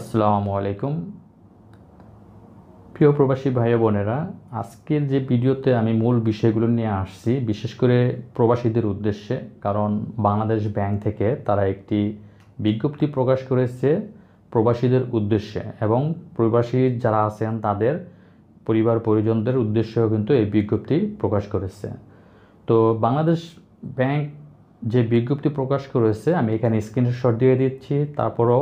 আসসালামু আলাইকুম প্রিয় প্রবাসী ভাই বোনেরা আজকের যে ভিডিওতে আমি মূল বিষয়গুলো নিয়ে আসছি বিশেষ করে প্রবাসীদের উদ্দেশ্যে কারণ বাংলাদেশ ব্যাংক থেকে তারা একটি বিজ্ঞপ্তি প্রকাশ করেছে প্রবাসীদের উদ্দেশ্যে এবং প্রবাসী যারা আছেন তাদের পরিবার পরিজনদের উদ্দেশ্যেও কিন্তু এই বিজ্ঞপ্তি প্রকাশ করেছে তো বাংলাদেশ ব্যাংক যে বিজ্ঞপ্তি প্রকাশ করেছে আমি এখানে স্ক্রিনশট দিয়ে দিচ্ছি তারপরও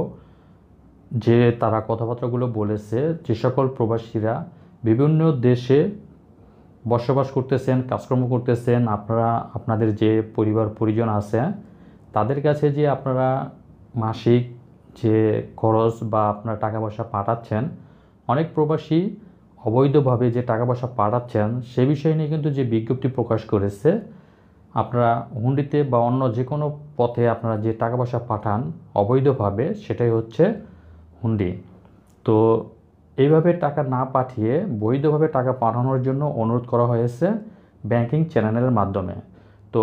যে তারা কথাবার্তাগুলো বলেছে যে সকল প্রবাসীরা বিভিন্ন দেশে বসবাস করতেছেন কাজকর্ম করতেছেন আপনারা আপনাদের যে পরিবার পরিজন আছে তাদের কাছে যে আপনারা মাসিক যে খরচ বা আপনারা টাকা পয়সা পাঠাচ্ছেন অনেক প্রবাসী অবৈধভাবে যে টাকা পয়সা পাঠাচ্ছেন সে বিষয় নিয়ে কিন্তু যে বিজ্ঞপ্তি প্রকাশ করেছে আপনারা হুন্ডিতে বা অন্য যে কোনো পথে আপনারা যে টাকা পয়সা পাঠান অবৈধভাবে সেটাই হচ্ছে হুন্ডি তো এইভাবে টাকা না পাঠিয়ে বৈধভাবে টাকা পাঠানোর জন্য অনুরোধ করা হয়েছে ব্যাংকিং চ্যানেলের মাধ্যমে তো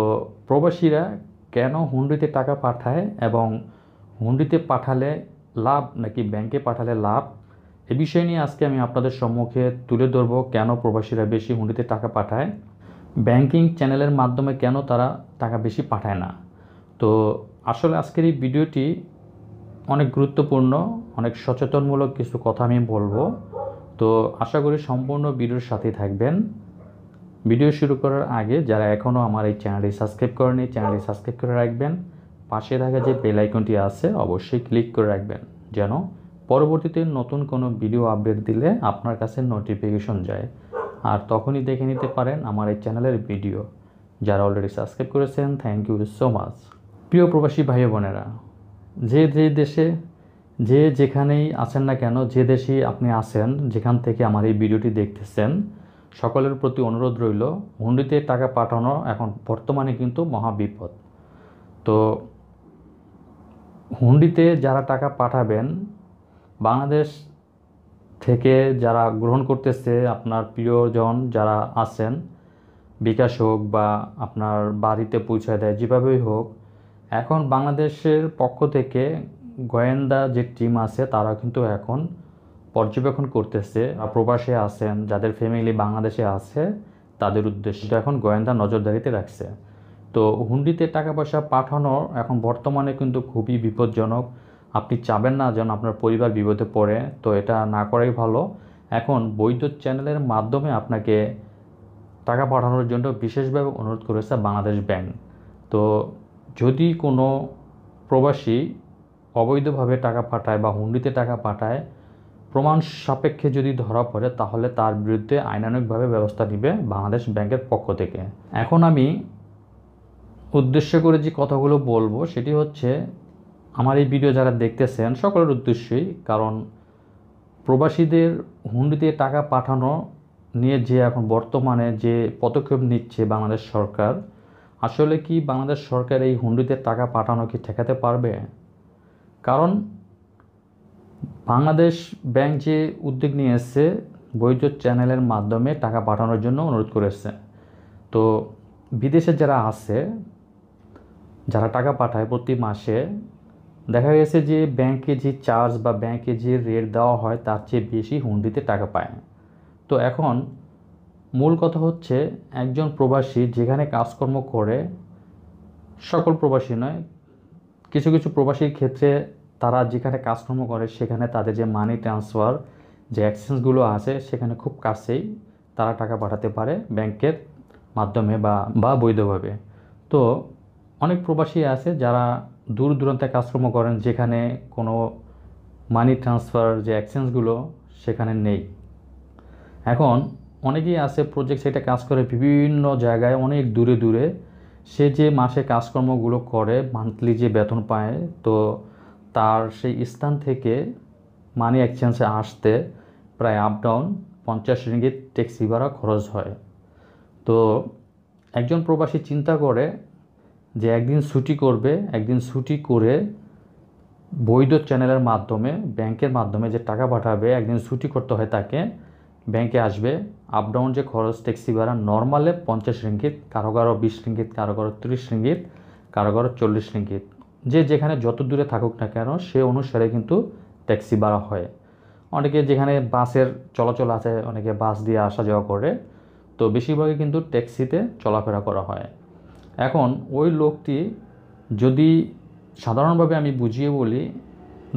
প্রবাসীরা কেন হুন্ডিতে টাকা পাঠায় এবং হুন্ডিতে পাঠালে লাভ নাকি ব্যাংকে পাঠালে লাভ এ বিষয় নিয়ে আজকে আমি আপনাদের সম্মুখে তুলে ধরব কেন প্রবাসীরা বেশি হুন্ডিতে টাকা পাঠায় ব্যাংকিং চ্যানেলের মাধ্যমে কেন তারা টাকা বেশি পাঠায় না তো আসলে আজকের এই ভিডিওটি অনেক গুরুত্বপূর্ণ অনেক সচেতনমূলক কিছু কথা আমি বলবো তো আশা করি সম্পূর্ণ ভিডিওর সাথে থাকবেন ভিডিও শুরু করার আগে যারা এখনও আমার এই চ্যানেলটি সাবস্ক্রাইব করেনি চ্যানেলটি সাবস্ক্রাইব করে রাখবেন পাশে থাকা যে বেল আইকনটি আছে অবশ্যই ক্লিক করে রাখবেন যেন পরবর্তীতে নতুন কোনো ভিডিও আপডেট দিলে আপনার কাছে নোটিফিকেশন যায় আর তখনই দেখে নিতে পারেন আমার এই চ্যানেলের ভিডিও যারা অলরেডি সাবস্ক্রাইব করেছেন থ্যাংক ইউ সো মাচ প্রিয় প্রবাসী ভাই বোনেরা যে যে দেশে যে যেখানেই আছেন না কেন যে দেশেই আপনি আছেন যেখান থেকে আমার এই ভিডিওটি দেখতেছেন সকলের প্রতি অনুরোধ রইল হুন্ডিতে টাকা পাঠানো এখন বর্তমানে কিন্তু মহা বিপদ তো হুন্ডিতে যারা টাকা পাঠাবেন বাংলাদেশ থেকে যারা গ্রহণ করতেছে আপনার প্রিয়জন যারা আছেন বিকাশ হোক বা আপনার বাড়িতে পৌঁছায় দেয় যেভাবেই হোক এখন বাংলাদেশের পক্ষ থেকে গোয়েন্দা যে টিম আছে তারা কিন্তু এখন পর্যবেক্ষণ করতেছে প্রবাসে আছেন যাদের ফ্যামিলি বাংলাদেশে আছে তাদের উদ্দেশ্যে এখন গোয়েন্দা নজরদারিতে রাখছে তো হুন্ডিতে টাকা পয়সা পাঠানো এখন বর্তমানে কিন্তু খুবই বিপজ্জনক আপনি চাবেন না যেন আপনার পরিবার বিপদে পড়ে তো এটা না করাই ভালো এখন বৈধ চ্যানেলের মাধ্যমে আপনাকে টাকা পাঠানোর জন্য বিশেষভাবে অনুরোধ করেছে বাংলাদেশ ব্যাংক তো যদি কোনো প্রবাসী অবৈধভাবে টাকা পাঠায় বা হুন্ডিতে টাকা পাঠায় প্রমাণ সাপেক্ষে যদি ধরা পড়ে তাহলে তার বিরুদ্ধে আইনানুগভাবে ব্যবস্থা নেবে বাংলাদেশ ব্যাংকের পক্ষ থেকে এখন আমি উদ্দেশ্য করে যে কথাগুলো বলবো সেটি হচ্ছে আমার এই ভিডিও যারা দেখতেছেন সকলের উদ্দেশ্যই কারণ প্রবাসীদের হুন্ডিতে টাকা পাঠানো নিয়ে যে এখন বর্তমানে যে পদক্ষেপ নিচ্ছে বাংলাদেশ সরকার আসলে কি বাংলাদেশ সরকার এই হুন্ডিতে টাকা পাঠানো কি ঠেকাতে পারবে কারণ বাংলাদেশ ব্যাংক যে উদ্যোগ নিয়ে এসছে বৈধ চ্যানেলের মাধ্যমে টাকা পাঠানোর জন্য অনুরোধ করেছে তো বিদেশে যারা আছে যারা টাকা পাঠায় প্রতি মাসে দেখা গেছে যে ব্যাংকে যে চার্জ বা ব্যাংকে যে রেট দেওয়া হয় তার চেয়ে বেশি হুন্ডিতে টাকা পায় তো এখন মূল কথা হচ্ছে একজন প্রবাসী যেখানে কাজকর্ম করে সকল প্রবাসী নয় কিছু কিছু প্রবাসীর ক্ষেত্রে তারা যেখানে কাজকর্ম করে সেখানে তাদের যে মানি ট্রান্সফার যে অ্যাক্সেঞ্জগুলো আছে সেখানে খুব কাছেই তারা টাকা পাঠাতে পারে ব্যাংকের মাধ্যমে বা বা বৈধভাবে তো অনেক প্রবাসী আছে যারা দূর দূরান্তে কাজকর্ম করেন যেখানে কোনো মানি ট্রান্সফার যে অ্যাক্সেঞ্জগুলো সেখানে নেই এখন অনেকেই আছে প্রজেক্ট সেটা কাজ করে বিভিন্ন জায়গায় অনেক দূরে দূরে সে যে মাসে কাজকর্মগুলো করে মান্থলি যে বেতন পায় তো তার সেই স্থান থেকে মানি এক্সচেঞ্জে আসতে প্রায় আপ ডাউন পঞ্চাশ রিঙ্গিত ট্যাক্সি ভাড়া খরচ হয় তো একজন প্রবাসী চিন্তা করে যে একদিন ছুটি করবে একদিন ছুটি করে বৈধ চ্যানেলের মাধ্যমে ব্যাংকের মাধ্যমে যে টাকা পাঠাবে একদিন ছুটি করতে হয় তাকে ব্যাংকে আসবে আপ ডাউন যে খরচ ট্যাক্সি ভাড়া নর্মালে পঞ্চাশ রিঙ্গিত কারো কারো বিশ রিঙ্গিত কারো কারো ত্রিশ রিঙ্গিত কারো কারো চল্লিশ রিঙ্গিত যে যেখানে যত দূরে থাকুক না কেন সে অনুসারে কিন্তু ট্যাক্সি ভাড়া হয় অনেকে যেখানে বাসের চলাচল আছে অনেকে বাস দিয়ে আসা যাওয়া করে তো বেশিরভাগই কিন্তু ট্যাক্সিতে চলাফেরা করা হয় এখন ওই লোকটি যদি সাধারণভাবে আমি বুঝিয়ে বলি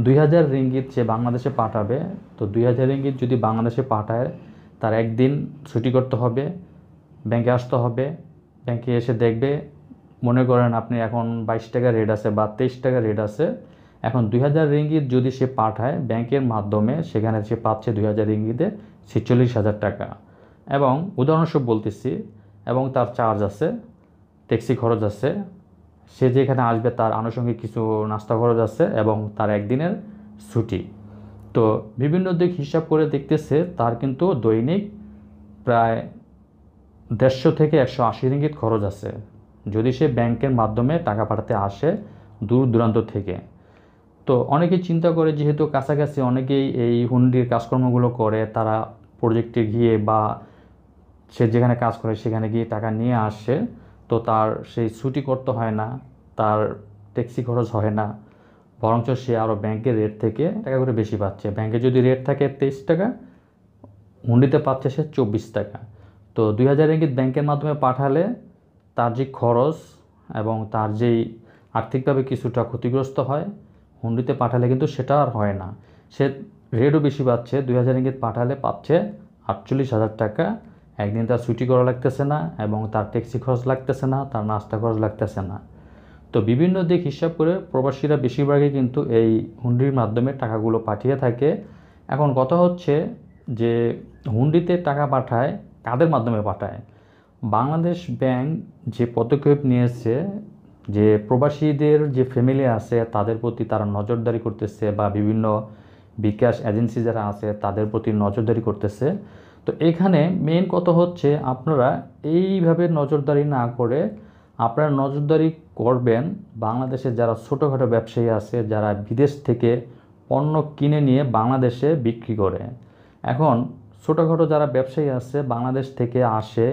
দুই হাজার রিঙ্গিত সে বাংলাদেশে পাঠাবে তো দুই হাজার রিঙ্গিত যদি বাংলাদেশে পাঠায় তার একদিন ছুটি করতে হবে ব্যাংকে আসতে হবে ব্যাংকে এসে দেখবে মনে করেন আপনি এখন বাইশ টাকা রেট আছে বা তেইশ টাকা রেট আছে এখন দুই হাজার রিঙ্গিত যদি সে পাঠায় ব্যাংকের মাধ্যমে সেখানে সে পাচ্ছে দুই হাজার রিঙ্গিতে ছেচল্লিশ হাজার টাকা এবং উদাহরণস্বরূপ বলতেছি এবং তার চার্জ আছে ট্যাক্সি খরচ আছে সে যে এখানে আসবে তার আনুষঙ্গিক কিছু নাস্তা খরচ আছে এবং তার একদিনের ছুটি তো বিভিন্ন দিক হিসাব করে দেখতেছে তার কিন্তু দৈনিক প্রায় দেড়শো থেকে একশো আশি রিঙ্গিত খরচ আছে যদি সে ব্যাংকের মাধ্যমে টাকা পাঠাতে আসে দূর দূরান্ত থেকে তো অনেকে চিন্তা করে যেহেতু কাছাকাছি অনেকেই এই হুন্ডির কাজকর্মগুলো করে তারা প্রজেক্টে গিয়ে বা সে যেখানে কাজ করে সেখানে গিয়ে টাকা নিয়ে আসে তো তার সেই ছুটি করতে হয় না তার ট্যাক্সি খরচ হয় না বরঞ্চ সে আরও ব্যাংকের রেট থেকে টাকা করে বেশি পাচ্ছে ব্যাংকে যদি রেট থাকে তেইশ টাকা হুন্ডিতে পাচ্ছে সে চব্বিশ টাকা তো দুই হাজার ইঙ্গিত ব্যাংকের মাধ্যমে পাঠালে তার যে খরচ এবং তার যেই আর্থিকভাবে কিছুটা ক্ষতিগ্রস্ত হয় হুন্ডিতে পাঠালে কিন্তু সেটা আর হয় না সে রেটও বেশি পাচ্ছে দুই হাজার ইঙ্গিত পাঠালে পাচ্ছে আটচল্লিশ হাজার টাকা একদিন তার ছুটি করা লাগতেছে না এবং তার ট্যাক্সি খরচ লাগতেছে না তার নাস্তা খরচ লাগতেছে না তো বিভিন্ন দিক হিসাব করে প্রবাসীরা বেশিরভাগই কিন্তু এই হুন্ডির মাধ্যমে টাকাগুলো পাঠিয়ে থাকে এখন কথা হচ্ছে যে হুন্ডিতে টাকা পাঠায় কাদের মাধ্যমে পাঠায় বাংলাদেশ ব্যাংক যে পদক্ষেপ নিয়েছে যে প্রবাসীদের যে ফ্যামিলি আছে তাদের প্রতি তারা নজরদারি করতেছে বা বিভিন্ন বিকাশ এজেন্সি যারা আছে তাদের প্রতি নজরদারি করতেছে তো এখানে মেন কত হচ্ছে আপনারা এইভাবে নজরদারি না করে আপনারা নজরদারি করবেন বাংলাদেশে যারা ছোটোখাটো ব্যবসায়ী আছে যারা বিদেশ থেকে পণ্য কিনে নিয়ে বাংলাদেশে বিক্রি করে এখন ছোটোখাটো যারা ব্যবসায়ী আছে বাংলাদেশ থেকে আসে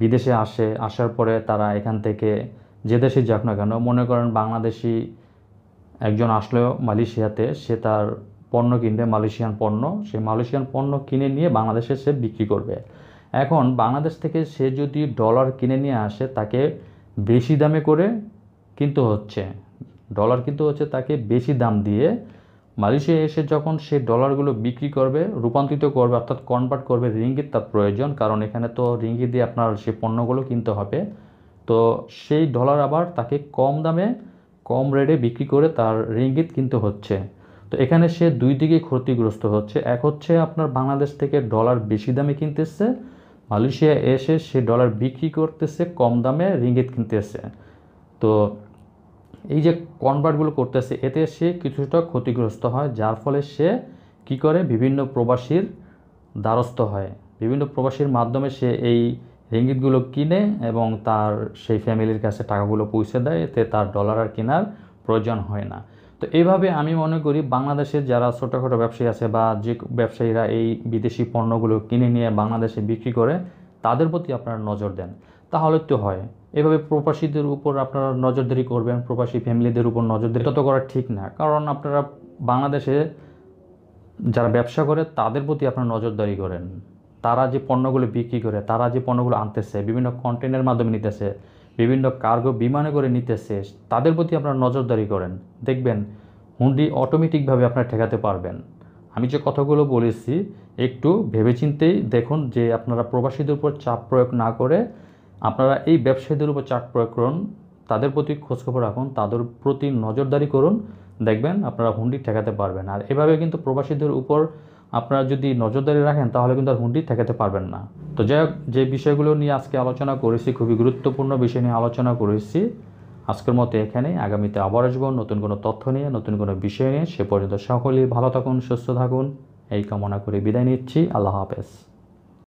বিদেশে আসে আসার পরে তারা এখান থেকে যে দেশে যাক না কেন মনে করেন বাংলাদেশি একজন আসলো মালয়েশিয়াতে সে তার পণ্য কিনবে মালয়েশিয়ান পণ্য সেই মালয়েশিয়ান পণ্য কিনে নিয়ে বাংলাদেশে সে বিক্রি করবে এখন বাংলাদেশ থেকে সে যদি ডলার কিনে নিয়ে আসে তাকে বেশি দামে করে কিনতে হচ্ছে ডলার কিন্তু হচ্ছে তাকে বেশি দাম দিয়ে মালয়েশিয়া এসে যখন সে ডলারগুলো বিক্রি করবে রূপান্তরিত করবে অর্থাৎ কনভার্ট করবে রিঙ্গিত তার প্রয়োজন কারণ এখানে তো রিঙ্গিত দিয়ে আপনার সে পণ্যগুলো কিনতে হবে তো সেই ডলার আবার তাকে কম দামে কম রেটে বিক্রি করে তার রিঙ্গিত কিনতে হচ্ছে তো এখানে সে দুই দিকে ক্ষতিগ্রস্ত হচ্ছে এক হচ্ছে আপনার বাংলাদেশ থেকে ডলার বেশি দামে কিনতেছে মালয়েশিয়া এসে সে ডলার বিক্রি করতেছে কম দামে রিঙ্গিত কিনতেছে তো এই যে কনভার্টগুলো করতেছে এতে সে কিছুটা ক্ষতিগ্রস্ত হয় যার ফলে সে কি করে বিভিন্ন প্রবাসীর দ্বারস্থ হয় বিভিন্ন প্রবাসীর মাধ্যমে সে এই রিঙ্গিতগুলো কিনে এবং তার সেই ফ্যামিলির কাছে টাকাগুলো পৌঁছে দেয় এতে তার ডলার আর কেনার প্রয়োজন হয় না তো এইভাবে আমি মনে করি বাংলাদেশের যারা ছোটোখাটো ব্যবসায়ী আছে বা যে ব্যবসায়ীরা এই বিদেশি পণ্যগুলো কিনে নিয়ে বাংলাদেশে বিক্রি করে তাদের প্রতি আপনারা নজর দেন তাহলে তো হয় এভাবে প্রবাসীদের উপর আপনারা নজরদারি করবেন প্রবাসী ফ্যামিলিদের উপর নজরদারি তত করা ঠিক না কারণ আপনারা বাংলাদেশে যারা ব্যবসা করে তাদের প্রতি আপনারা নজরদারি করেন তারা যে পণ্যগুলো বিক্রি করে তারা যে পণ্যগুলো আনতেছে বিভিন্ন কন্টেনের মাধ্যমে নিতেছে বিভিন্ন কার্গো বিমানে করে নিতেছে তাদের প্রতি আপনারা নজরদারি করেন দেখবেন হুন্ডি অটোমেটিকভাবে আপনারা ঠেকাতে পারবেন আমি যে কথাগুলো বলেছি একটু ভেবেচিন্তেই দেখুন যে আপনারা প্রবাসীদের উপর চাপ প্রয়োগ না করে আপনারা এই ব্যবসায়ীদের উপর চাপ প্রয়োগ করুন তাদের প্রতি খোঁজখবর রাখুন তাদের প্রতি নজরদারি করুন দেখবেন আপনারা হুন্ডি ঠেকাতে পারবেন আর এভাবে কিন্তু প্রবাসীদের উপর আপনারা যদি নজরদারি রাখেন তাহলে কিন্তু আর হুন্ডি ঠেকাতে পারবেন না তো যাই হোক যে বিষয়গুলো নিয়ে আজকে আলোচনা করেছি খুবই গুরুত্বপূর্ণ বিষয় নিয়ে আলোচনা করেছি আজকের মতো এখানে আগামীতে আবার আসবো নতুন কোনো তথ্য নিয়ে নতুন কোনো বিষয় নিয়ে সে পর্যন্ত সকলেই ভালো থাকুন সুস্থ থাকুন এই কামনা করে বিদায় নিচ্ছি আল্লাহ হাফেজ